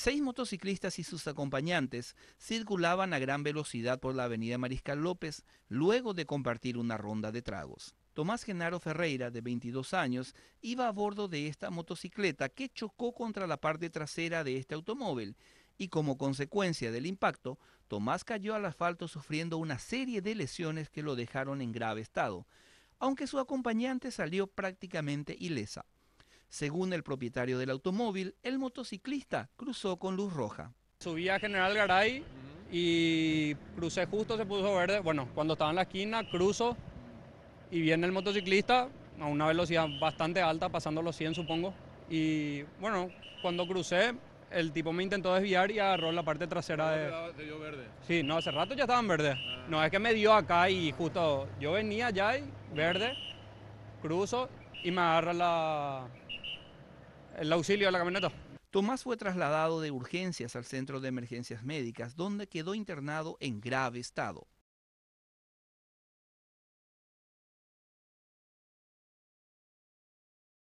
Seis motociclistas y sus acompañantes circulaban a gran velocidad por la avenida Mariscal López luego de compartir una ronda de tragos. Tomás Genaro Ferreira, de 22 años, iba a bordo de esta motocicleta que chocó contra la parte trasera de este automóvil y como consecuencia del impacto, Tomás cayó al asfalto sufriendo una serie de lesiones que lo dejaron en grave estado, aunque su acompañante salió prácticamente ilesa. Según el propietario del automóvil, el motociclista cruzó con luz roja. Subí a General Garay y crucé justo, se puso verde. Bueno, cuando estaba en la esquina, cruzo y viene el motociclista a una velocidad bastante alta, pasando los 100 supongo. Y bueno, cuando crucé, el tipo me intentó desviar y agarró la parte trasera de... ¿Te dio verde? Sí, no, hace rato ya estaban verdes. Ah. No, es que me dio acá y justo yo venía ya y verde, cruzo y me agarra la, el auxilio de la camioneta. Tomás fue trasladado de urgencias al centro de emergencias médicas, donde quedó internado en grave estado.